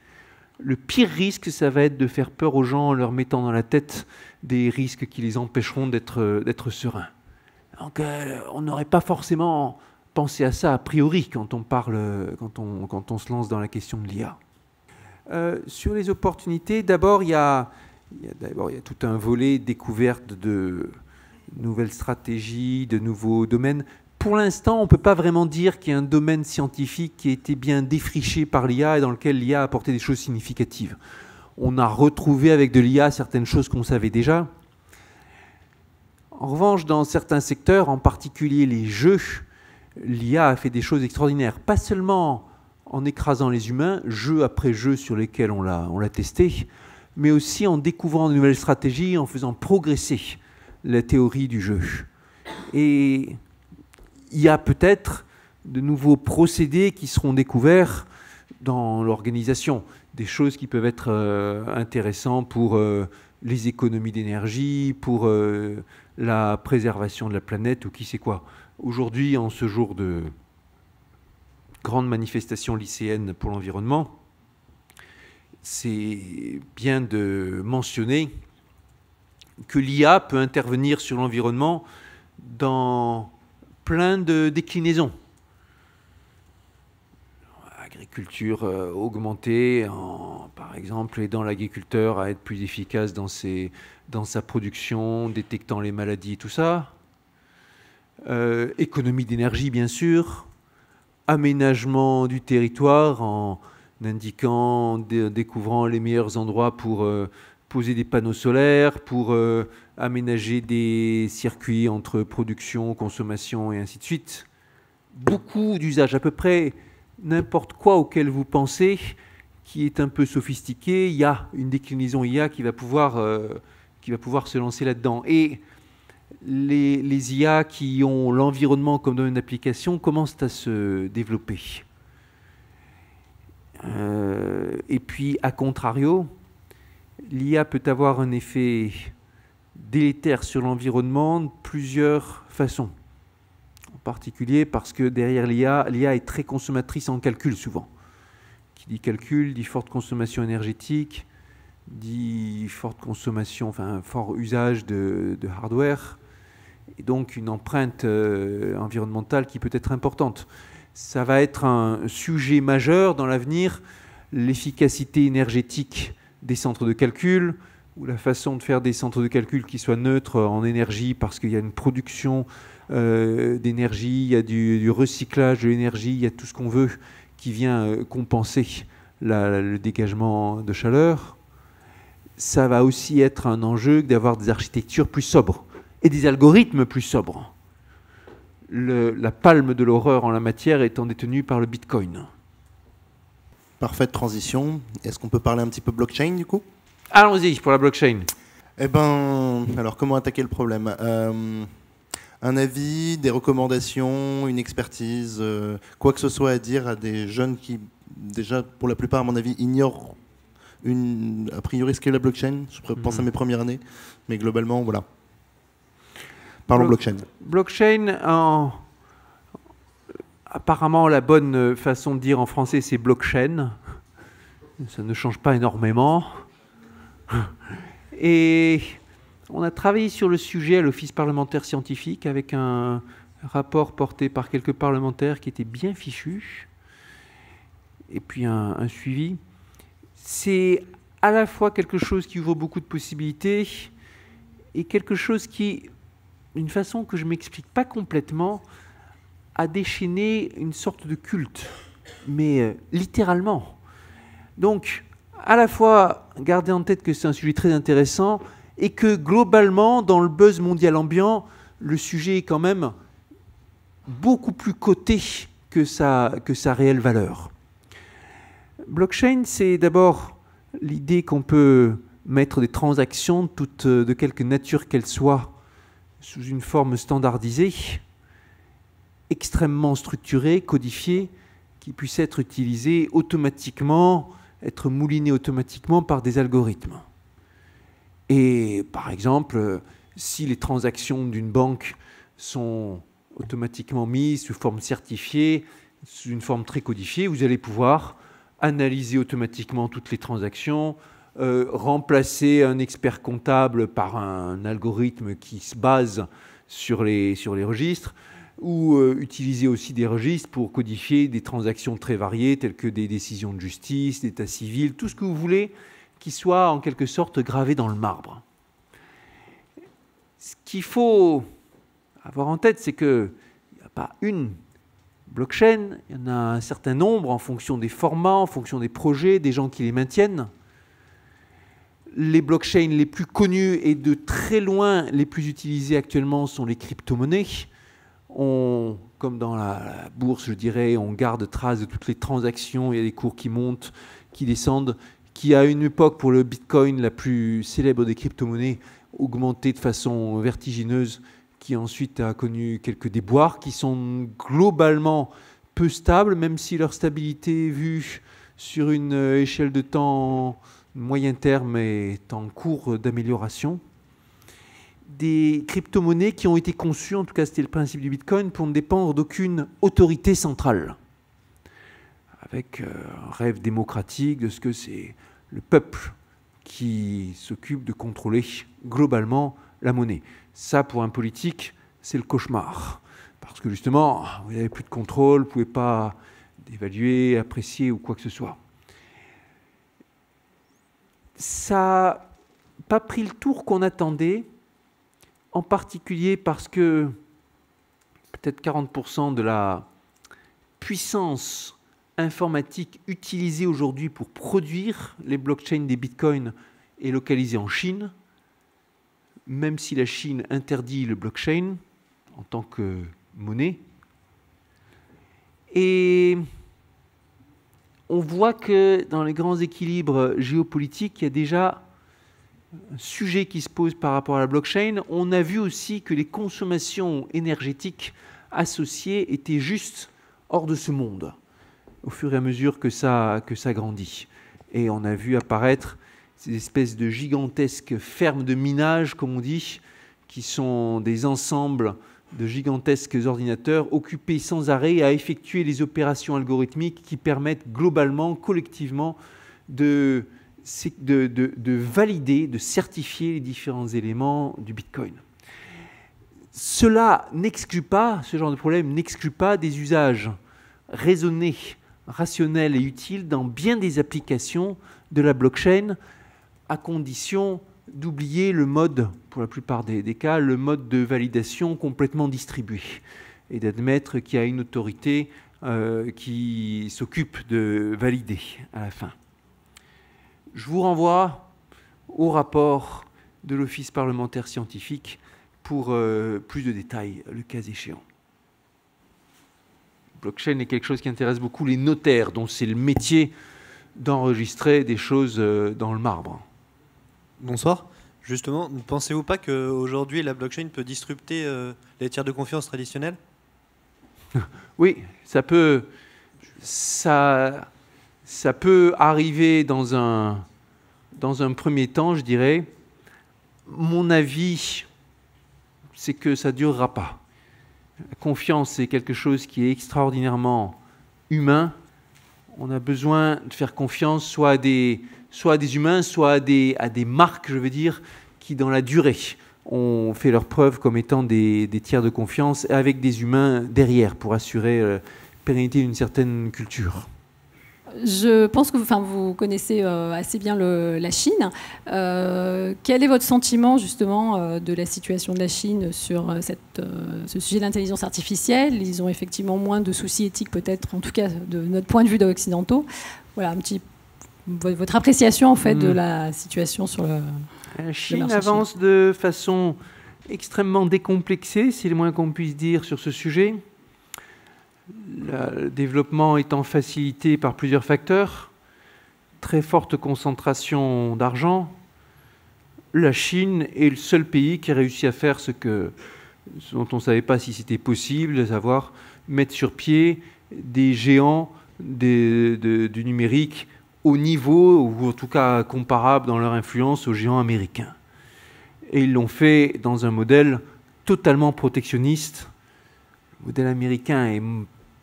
le pire risque, ça va être de faire peur aux gens en leur mettant dans la tête des risques qui les empêcheront d'être euh, sereins. Donc euh, on n'aurait pas forcément pensé à ça a priori quand on, parle, quand on se lance dans la question de l'IA. Euh, sur les opportunités, d'abord, il y a, d'abord, il y a tout un volet découverte de nouvelles stratégies, de nouveaux domaines. Pour l'instant, on ne peut pas vraiment dire qu'il y a un domaine scientifique qui a été bien défriché par l'IA et dans lequel l'IA a apporté des choses significatives. On a retrouvé avec de l'IA certaines choses qu'on savait déjà. En revanche, dans certains secteurs, en particulier les jeux, l'IA a fait des choses extraordinaires. Pas seulement en écrasant les humains, jeu après jeu sur lesquels on l'a testé, mais aussi en découvrant de nouvelles stratégies, en faisant progresser la théorie du jeu. Et il y a peut-être de nouveaux procédés qui seront découverts dans l'organisation, des choses qui peuvent être euh, intéressantes pour euh, les économies d'énergie, pour euh, la préservation de la planète ou qui sait quoi. Aujourd'hui, en ce jour de, grande manifestation lycéenne pour l'environnement, c'est bien de mentionner que l'IA peut intervenir sur l'environnement dans plein de déclinaisons. Agriculture euh, augmentée, par exemple, aidant l'agriculteur à être plus efficace dans, sa production, détectant les maladies, tout ça. Euh, économie d'énergie, bien sûr aménagement du territoire en indiquant, en découvrant les meilleurs endroits pour euh, poser des panneaux solaires, pour euh, aménager des circuits entre production, consommation et ainsi de suite. Beaucoup d'usages, à peu près n'importe quoi auquel vous pensez, qui est un peu sophistiqué, il y a une déclinaison IA qui va pouvoir, euh, qui va pouvoir se lancer là-dedans. Et les, IA qui ont l'environnement comme domaine d'application commencent à se développer. Euh, et puis, à contrario, l'IA peut avoir un effet délétère sur l'environnement de plusieurs façons. En particulier parce que derrière l'IA, l'IA est très consommatrice en calcul souvent. Qui dit calcul dit forte consommation énergétique, dit forte consommation, fort usage de hardware, et donc une empreinte euh, environnementale qui peut être importante. Ça va être un sujet majeur dans l'avenir, l'efficacité énergétique des centres de calcul, ou la façon de faire des centres de calcul qui soient neutres en énergie parce qu'il y a une production euh, d'énergie, il y a du, recyclage de l'énergie, il y a tout ce qu'on veut qui vient euh, compenser le dégagement de chaleur. Ça va aussi être un enjeu d'avoir des architectures plus sobres et des algorithmes plus sobres. la palme de l'horreur en la matière étant détenue par le Bitcoin. Parfaite transition. Est-ce qu'on peut parler un petit peu blockchain du coup Allons-y pour la blockchain. Eh ben, alors comment attaquer le problème euh, Un avis, des recommandations, une expertise, euh, quoi que ce soit à dire à des jeunes qui, déjà pour la plupart à mon avis, ignorent une, a priori ce qu'est la blockchain. Je pense à mhm. mes premières années, mais globalement, voilà. Parlons blockchain. Blockchain, en... apparemment, la bonne façon de dire en français, c'est blockchain. Ça ne change pas énormément. Et on a travaillé sur le sujet à l'Office parlementaire scientifique avec un rapport porté par quelques parlementaires qui était bien fichu, et puis un, un suivi. C'est à la fois quelque chose qui ouvre beaucoup de possibilités et quelque chose qui une façon que je ne m'explique pas complètement, a déchaîné une sorte de culte, mais euh, littéralement. Donc, à la fois, gardez en tête que c'est un sujet très intéressant et que globalement, dans le buzz mondial ambiant, le sujet est quand même beaucoup plus coté que sa, que sa réelle valeur. Blockchain, c'est d'abord l'idée qu'on peut mettre des transactions toutes, de quelque nature qu'elles soient sous une forme standardisée, extrêmement structurée, codifiée, qui puisse être utilisée automatiquement, être moulinée automatiquement par des algorithmes. Et par exemple, si les transactions d'une banque sont automatiquement mises sous forme certifiée, sous une forme très codifiée, vous allez pouvoir analyser automatiquement toutes les transactions, euh, remplacer un expert comptable par un algorithme qui se base sur les, sur les registres, ou euh, utiliser aussi des registres pour codifier des transactions très variées, telles que des décisions de justice, d'état civil, tout ce que vous voulez, qui soit en quelque sorte gravé dans le marbre. Ce qu'il faut avoir en tête, c'est qu'il n'y a pas une blockchain, il y en a un certain nombre en fonction des formats, en fonction des projets, des gens qui les maintiennent les blockchains les plus connus et de très loin les plus utilisés actuellement sont les crypto-monnaies. On, comme dans la, bourse, je dirais, on garde trace de toutes les transactions. Il y a des cours qui montent, qui descendent, qui à une époque pour le Bitcoin, la plus célèbre des crypto-monnaies, augmenté de façon vertigineuse, qui ensuite a connu quelques déboires, qui sont globalement peu stables, même si leur stabilité vue sur une euh, échelle de temps moyen terme est en cours d'amélioration. Des crypto-monnaies qui ont été conçues, en tout cas c'était le principe du Bitcoin, pour ne dépendre d'aucune autorité centrale. Avec euh, un rêve démocratique de ce que c'est le peuple qui s'occupe de contrôler globalement la monnaie. Ça, pour un politique, c'est le cauchemar. Parce que justement, vous n'avez plus de contrôle, vous ne pouvez pas évaluer, apprécier ou quoi que ce soit ça n'a pas pris le tour qu'on attendait, en particulier parce que peut-être 40% de la puissance informatique utilisée aujourd'hui pour produire les blockchains des bitcoins est localisée en Chine. Même si la Chine interdit le blockchain en tant que monnaie. Et on voit que dans les grands équilibres géopolitiques, il y a déjà un sujet qui se pose par rapport à la blockchain. On a vu aussi que les consommations énergétiques associées étaient juste hors de ce monde au fur et à mesure que ça, que ça grandit. Et on a vu apparaître ces espèces de gigantesques fermes de minage, comme on dit, qui sont des ensembles de gigantesques ordinateurs occupés sans arrêt à effectuer les opérations algorithmiques qui permettent globalement, collectivement, de, valider, de certifier les différents éléments du Bitcoin. Cela n'exclut pas, ce genre de problème n'exclut pas des usages raisonnés, rationnels et utiles dans bien des applications de la blockchain, à condition d'oublier le mode, pour la plupart des, cas, le mode de validation complètement distribué, et d'admettre qu'il y a une autorité euh, qui s'occupe de valider à la fin. Je vous renvoie au rapport de l'Office parlementaire scientifique pour euh, plus de détails, le cas échéant. Blockchain est quelque chose qui intéresse beaucoup les notaires, dont c'est le métier d'enregistrer des choses euh, dans le marbre. Bonsoir. Justement, ne pensez-vous pas qu'aujourd'hui la blockchain peut disrupter euh, les tiers de confiance traditionnels Oui, ça peut, ça, ça peut arriver dans un, dans un premier temps, je dirais. Mon avis, c'est que ça ne durera pas. La confiance, c'est quelque chose qui est extraordinairement humain. On a besoin de faire confiance soit à des soit à des humains, soit à des, à des marques, je veux dire, qui dans la durée ont fait leurs preuves comme étant des, des, tiers de confiance avec des humains derrière pour assurer euh, la pérennité d'une certaine culture. Je pense que vous, enfin, vous connaissez euh, assez bien la Chine. Euh, quel est votre sentiment justement de la situation de la Chine sur cette, ce sujet de l'intelligence artificielle Ils ont effectivement moins de soucis éthiques peut-être, en tout cas de notre point de vue d'occidentaux. Voilà, un petit votre appréciation en fait de hmm. la situation sur le. Euh, la Chine avance de façon extrêmement décomplexée, c'est le moins qu'on puisse dire sur ce sujet. Le développement étant facilité par plusieurs facteurs, très forte concentration d'argent. La Chine est le seul pays qui a réussi à faire ce, que, dont on ne savait pas si c'était possible, à savoir mettre sur pied des géants du numérique au niveau, ou en tout cas comparable dans leur influence aux géants américains. Et ils l'ont fait dans un modèle totalement protectionniste. Le modèle américain est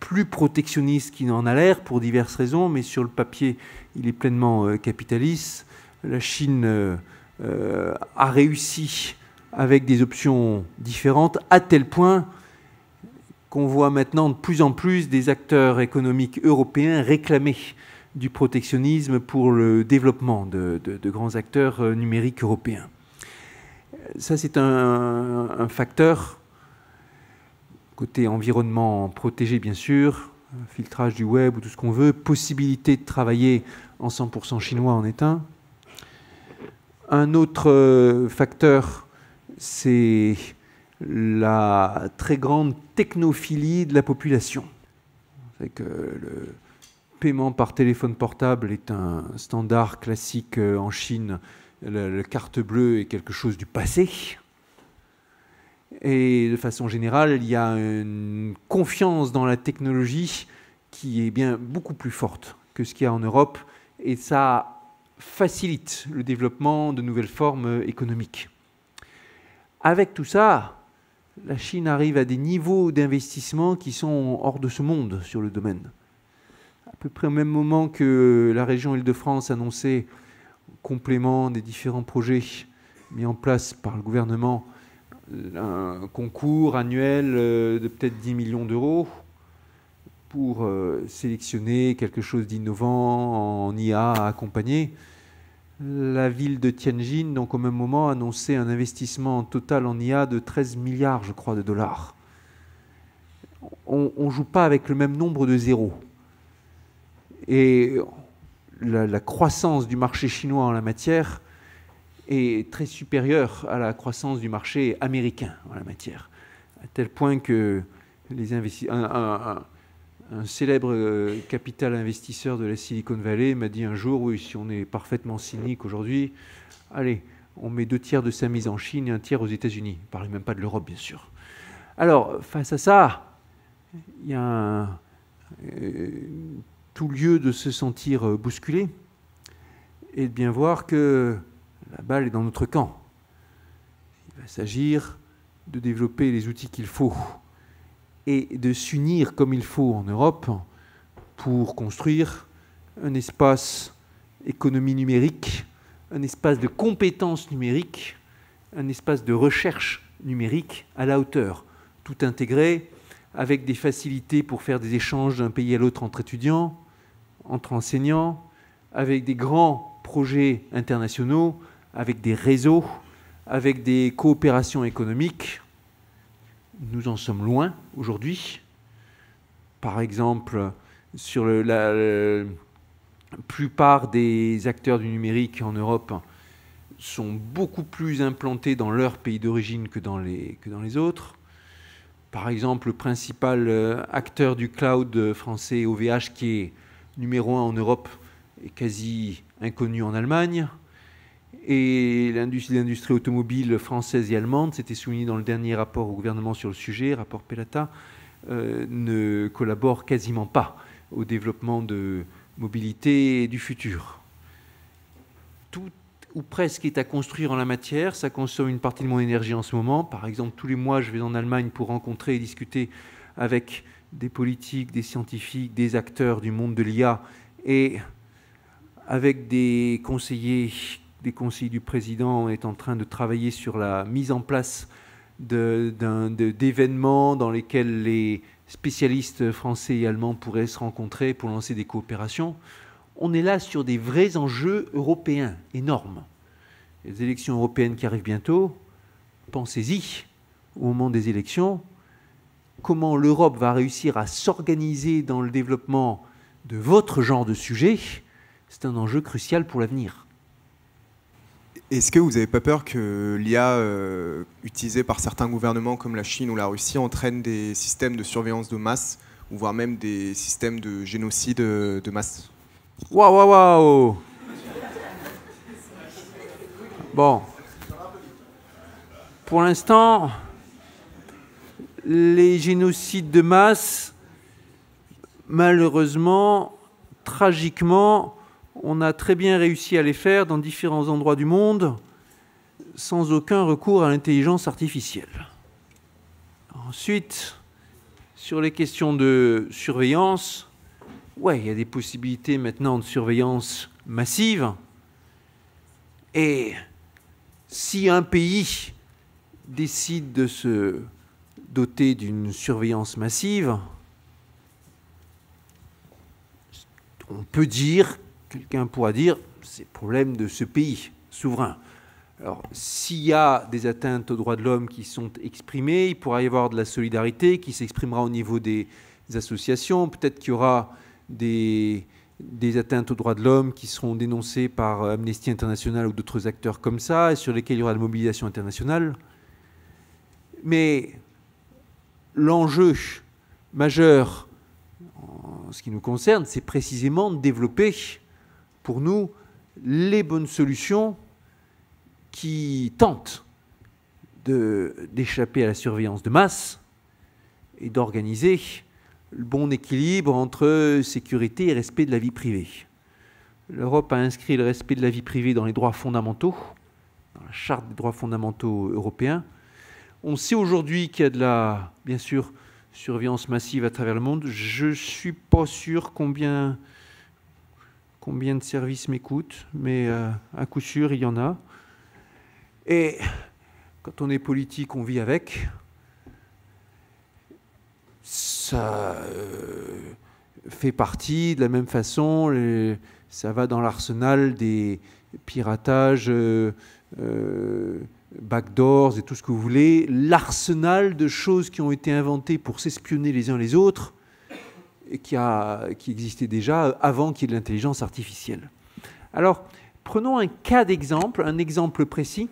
plus protectionniste qu'il n'en a l'air pour diverses raisons, mais sur le papier, il est pleinement euh, capitaliste. La Chine euh, euh, a réussi avec des options différentes, à tel point qu'on voit maintenant de plus en plus des acteurs économiques européens réclamer du protectionnisme pour le développement de, grands acteurs euh, numériques européens. Ça, c'est un, facteur, côté environnement protégé bien sûr, euh, filtrage du web ou tout ce qu'on veut, possibilité de travailler en 100% chinois en est un. Un autre euh, facteur, c'est la très grande technophilie de la population. avec le, paiement par téléphone portable est un standard classique euh, en Chine. La, la carte bleue est quelque chose du passé. Et de façon générale, il y a une confiance dans la technologie qui est bien beaucoup plus forte que ce qu'il y a en Europe. Et ça facilite le développement de nouvelles formes économiques. Avec tout ça, la Chine arrive à des niveaux d'investissement qui sont hors de ce monde sur le domaine à peu près au même moment que la région Île-de-France annonçait, complément des différents projets mis en place par le gouvernement, un concours annuel euh, de peut-être 10 millions d'euros pour euh, sélectionner quelque chose d'innovant en IA à accompagner. La ville de Tianjin, donc au même moment, annonçait un investissement total en IA de 13 milliards, je crois, de dollars. On ne joue pas avec le même nombre de zéros. Et la, croissance du marché chinois en la matière est très supérieure à la croissance du marché américain en la matière, à tel point que les un, célèbre euh, capital investisseur de la Silicon Valley m'a dit un jour, oui, si on est parfaitement cynique aujourd'hui, allez, on met deux tiers de sa mise en Chine et un tiers aux États-Unis. ne parle même pas de l'Europe, bien sûr. Alors, face à ça, il y a un, euh, tout lieu de se sentir euh, bousculé et de bien voir que la balle est dans notre camp. Il va s'agir de développer les outils qu'il faut et de s'unir comme il faut en Europe pour construire un espace économie numérique, un espace de compétences numériques, un espace de recherche numérique à la hauteur, tout intégré avec des facilités pour faire des échanges d'un pays à l'autre entre étudiants, entre enseignants, avec des grands projets internationaux, avec des réseaux, avec des coopérations économiques. Nous en sommes loin aujourd'hui. Par exemple, sur la, plupart des acteurs du numérique en Europe sont beaucoup plus implantés dans leur pays d'origine que, que dans les autres. Par exemple, le principal euh, acteur du cloud français OVH qui est numéro un en Europe et quasi inconnu en Allemagne. Et l'industrie automobile française et allemande, c'était souligné dans le dernier rapport au gouvernement sur le sujet, rapport Pellata, euh, ne collabore quasiment pas au développement de mobilité du futur. Tout ou presque est à construire en la matière. Ça consomme une partie de mon énergie en ce moment. Par exemple, tous les mois, je vais en Allemagne pour rencontrer et discuter avec des politiques, des scientifiques, des acteurs du monde de l'IA et avec des conseillers, des conseillers du président, on est en train de travailler sur la mise en place d'événements dans lesquels les spécialistes français et allemands pourraient se rencontrer pour lancer des coopérations. On est là sur des vrais enjeux européens énormes. Les élections européennes qui arrivent bientôt, pensez-y, au moment des élections, comment l'Europe va réussir à s'organiser dans le développement de votre genre de sujet, c'est un enjeu crucial pour l'avenir. Est-ce que vous n'avez pas peur que l'IA euh, utilisée par certains gouvernements comme la Chine ou la Russie entraîne des systèmes de surveillance de masse, ou voire même des systèmes de génocide euh, de masse waouh, waouh Bon. Pour l'instant, les génocides de masse, malheureusement, tragiquement, on a très bien réussi à les faire dans différents endroits du monde sans aucun recours à l'intelligence artificielle. Ensuite, sur les questions de surveillance, ouais, il y a des possibilités maintenant de surveillance massive. Et si un pays décide de se doté d'une surveillance massive, on peut dire, quelqu'un pourra dire, c'est le problème de ce pays souverain. Alors, s'il y a des atteintes aux droits de l'homme qui sont exprimées, il pourra y avoir de la solidarité qui s'exprimera au niveau des associations. Peut-être qu'il y aura des, des atteintes aux droits de l'homme qui seront dénoncées par Amnesty International ou d'autres acteurs comme ça, et sur lesquels il y aura de la mobilisation internationale. Mais l'enjeu majeur en ce qui nous concerne, c'est précisément de développer pour nous les bonnes solutions qui tentent d'échapper à la surveillance de masse et d'organiser le bon équilibre entre sécurité et respect de la vie privée. L'Europe a inscrit le respect de la vie privée dans les droits fondamentaux, dans la charte des droits fondamentaux européens, on sait aujourd'hui qu'il y a de la, bien sûr, surveillance massive à travers le monde. Je ne suis pas sûr combien, combien de services m'écoutent, mais euh, à coup sûr, il y en a. Et quand on est politique, on vit avec. Ça euh, fait partie de la même façon, ça va dans l'arsenal des piratages. Euh, backdoors et tout ce que vous voulez, l'arsenal de choses qui ont été inventées pour s'espionner les uns les autres, et qui, a, qui existait déjà avant qu'il y ait de l'intelligence artificielle. Alors, prenons un cas d'exemple, un exemple précis,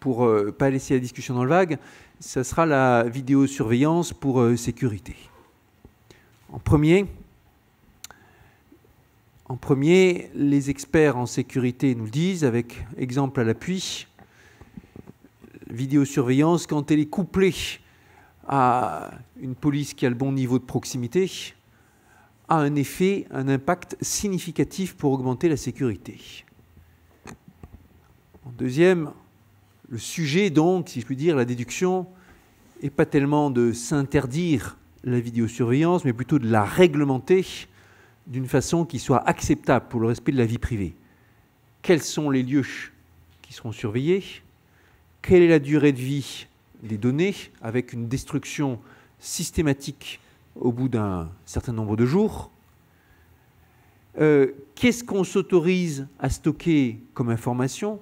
pour ne euh, pas laisser la discussion dans le vague, Ce sera la vidéosurveillance pour euh, sécurité. En premier, en premier, les experts en sécurité nous le disent, avec exemple à l'appui, vidéosurveillance, quand elle est couplée à une police qui a le bon niveau de proximité, a un effet, un impact significatif pour augmenter la sécurité. En deuxième, le sujet donc, si je puis dire, la déduction, n'est pas tellement de s'interdire la vidéosurveillance, mais plutôt de la réglementer d'une façon qui soit acceptable pour le respect de la vie privée. Quels sont les lieux qui seront surveillés Quelle est la durée de vie des données avec une destruction systématique au bout d'un certain nombre de jours euh, Qu'est-ce qu'on s'autorise à stocker comme information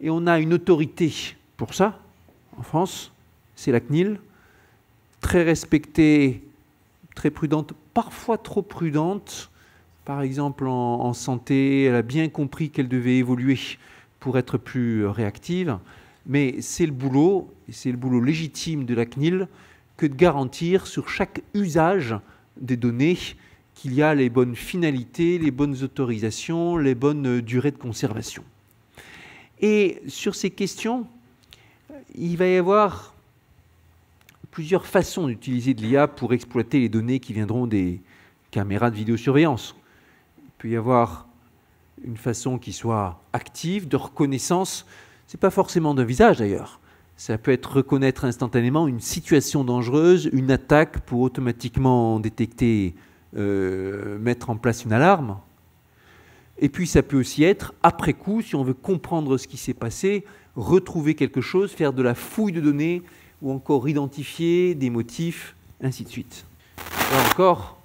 Et on a une autorité pour ça en France, c'est la CNIL, très respectée, très prudente, parfois trop prudente, par exemple en, santé, elle a bien compris qu'elle devait évoluer pour être plus réactive, mais c'est le boulot, et c'est le boulot légitime de la CNIL, que de garantir sur chaque usage des données qu'il y a les bonnes finalités, les bonnes autorisations, les bonnes durées de conservation. Et sur ces questions, il va y avoir plusieurs façons d'utiliser de l'IA pour exploiter les données qui viendront des caméras de vidéosurveillance peut y avoir une façon qui soit active, de reconnaissance. Ce n'est pas forcément d'un visage d'ailleurs. Ça peut être reconnaître instantanément une situation dangereuse, une attaque pour automatiquement détecter, euh, mettre en place une alarme. Et puis ça peut aussi être, après coup, si on veut comprendre ce qui s'est passé, retrouver quelque chose, faire de la fouille de données ou encore identifier des motifs, ainsi de suite. Là encore,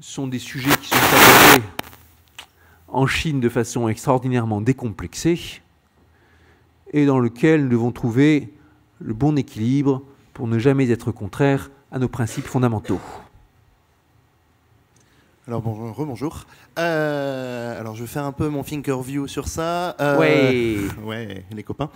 ce sont des sujets qui sont en Chine de façon extraordinairement décomplexée et dans lequel nous devons trouver le bon équilibre pour ne jamais être contraire à nos principes fondamentaux. Alors bonjour, bonjour. Euh, alors je vais faire un peu mon thinker view sur ça. Euh, oui, ouais. les copains.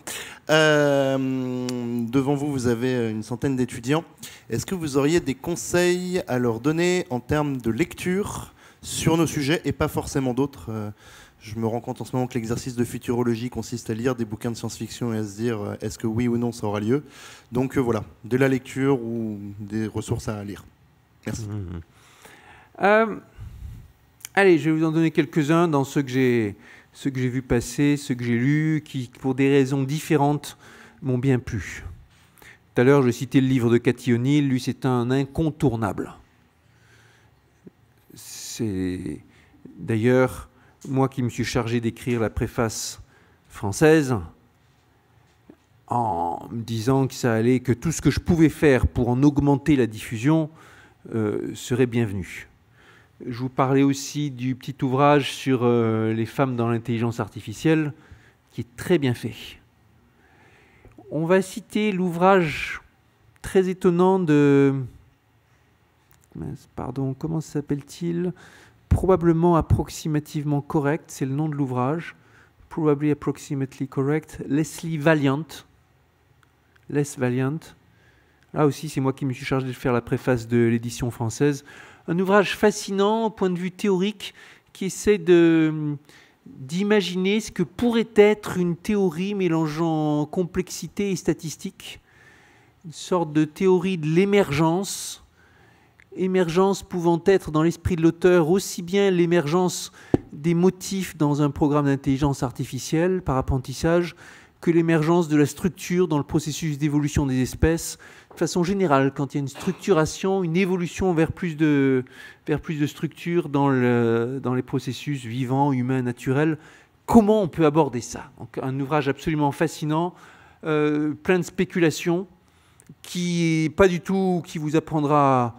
Euh, devant vous, vous avez une centaine d'étudiants. Est-ce que vous auriez des conseils à leur donner en termes de lecture sur nos sujets et pas forcément d'autres. Euh, je me rends compte en ce moment que l'exercice de futurologie consiste à lire des bouquins de science-fiction et à se dire euh, est-ce que oui ou non ça aura lieu. Donc euh, voilà, de la lecture ou des ressources à lire. Merci. Mmh, mmh, mmh. allez, je vais vous en donner quelques-uns dans ceux que j'ai ceux que j'ai vu passer, ceux que j'ai lus, qui, pour des raisons différentes, m'ont bien plu. Tout à l'heure, je citais le livre de Cathy O'Neill. Lui, c'est un incontournable c'est d'ailleurs moi qui me suis chargé d'écrire la préface française en me disant que ça allait, que tout ce que je pouvais faire pour en augmenter la diffusion euh, serait bienvenu. Je vous parlais aussi du petit ouvrage sur euh, les femmes dans l'intelligence artificielle, qui est très bien fait. On va citer l'ouvrage très étonnant de pardon, comment s'appelle-t-il Probablement approximativement correct, c'est le nom de l'ouvrage. Probably approximately correct. Leslie Valiant. Les Valiant. Là aussi, c'est moi qui me suis chargé de faire la préface de l'édition française. Un ouvrage fascinant, au point de vue théorique, qui essaie de d'imaginer ce que pourrait être une théorie mélangeant complexité et statistique, une sorte de théorie de l'émergence émergence pouvant être dans l'esprit de l'auteur aussi bien l'émergence des motifs dans un programme d'intelligence artificielle par apprentissage que l'émergence de la structure dans le processus d'évolution des espèces. De façon générale, quand il y a une structuration, une évolution vers plus de, vers plus de structure dans, le, dans les processus vivants, humains, naturels, comment on peut aborder ça Donc, Un ouvrage absolument fascinant, euh, plein de spéculations, qui est pas du tout, qui vous apprendra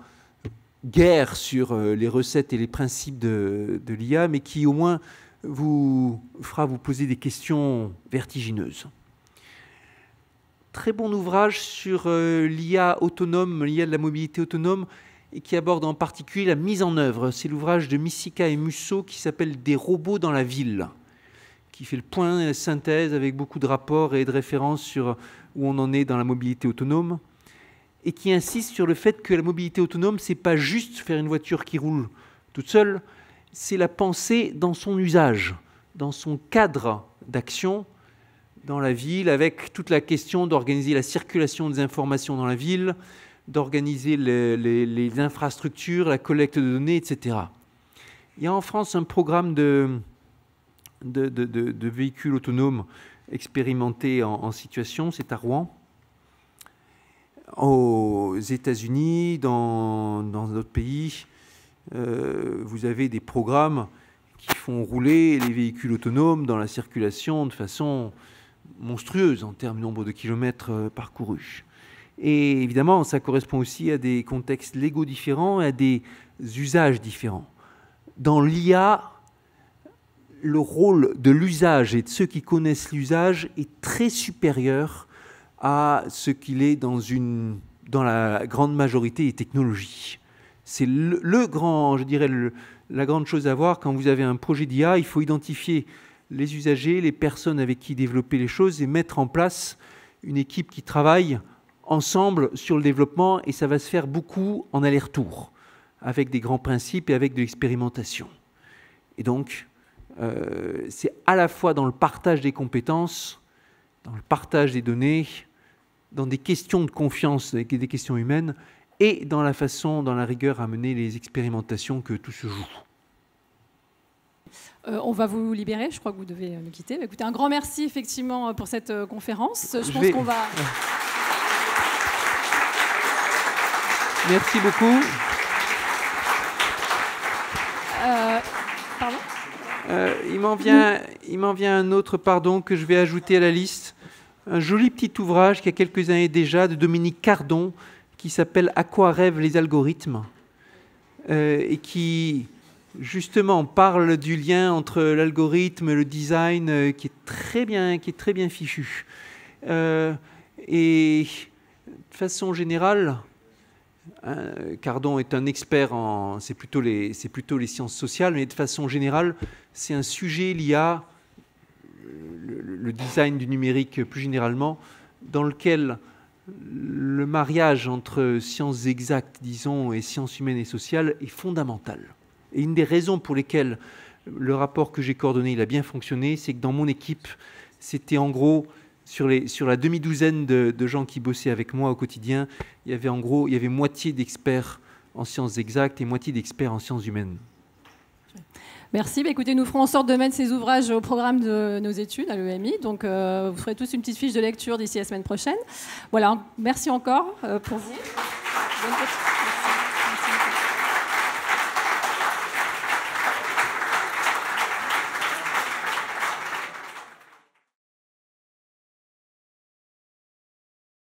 guerre sur euh, les recettes et les principes de, l'IA, mais qui au moins vous fera vous poser des questions vertigineuses. Très bon ouvrage sur euh, l'IA autonome, l'IA de la mobilité autonome, et qui aborde en particulier la mise en œuvre. C'est l'ouvrage de Missica et Musso qui s'appelle Des robots dans la ville, qui fait le point et la synthèse avec beaucoup de rapports et de références sur où on en est dans la mobilité autonome et qui insiste sur le fait que la mobilité autonome, c'est pas juste faire une voiture qui roule toute seule, c'est la pensée dans son usage, dans son cadre d'action dans la ville, avec toute la question d'organiser la circulation des informations dans la ville, d'organiser les, infrastructures, la collecte de données, etc. Il y a en France un programme de, de, véhicules autonomes expérimentés en situation, c'est à Rouen, aux États-Unis, dans, dans d'autres pays, euh, vous avez des programmes qui font rouler les véhicules autonomes dans la circulation de façon monstrueuse en termes de nombre de kilomètres euh, parcourus. Et évidemment, ça correspond aussi à des contextes légaux différents et à des usages différents. Dans l'IA, le rôle de l'usage et de ceux qui connaissent l'usage est très supérieur à ce qu'il est dans, la grande majorité des technologies. C'est le, grand, je dirais, la grande chose à voir quand vous avez un projet d'IA, il faut identifier les usagers, les personnes avec qui développer les choses et mettre en place une équipe qui travaille ensemble sur le développement et ça va se faire beaucoup en aller-retour, avec des grands principes et avec de l'expérimentation. Et donc, euh, c'est à la fois dans le partage des compétences, dans le partage des données, dans des questions de confiance, et des questions humaines, et dans la façon, dans la rigueur à mener les expérimentations que tout se joue. Euh, on va vous libérer, je crois que vous devez euh, nous quitter. écoutez, un grand merci effectivement euh, pour cette conférence. Je, pense qu'on va... Merci beaucoup. il m'en vient, il m'en vient un autre pardon que je vais ajouter à la liste un joli petit ouvrage qui a quelques années déjà de Dominique Cardon qui s'appelle À quoi rêvent les algorithmes euh, et qui justement parle du lien entre l'algorithme et le design euh, qui est très bien, qui est très bien fichu. Euh, et de façon générale, hein, Cardon est un expert en, c'est plutôt les, sciences sociales, mais de façon générale, c'est un sujet lié à le, design du numérique plus généralement, dans lequel le mariage entre sciences exactes, disons, et sciences humaines et sociales est fondamental. Et une des raisons pour lesquelles le rapport que j'ai coordonné il a bien fonctionné, c'est que dans mon équipe, c'était en gros sur, la demi-douzaine de, gens qui bossaient avec moi au quotidien, il y avait en gros il y avait moitié d'experts en sciences exactes et moitié d'experts en sciences humaines. Merci. Bah, écoutez, nous ferons en sorte de mettre ces ouvrages au programme de nos études à l'EMI. Donc, euh, vous ferez tous une petite fiche de lecture d'ici la semaine prochaine. Voilà, merci encore euh, pour vous.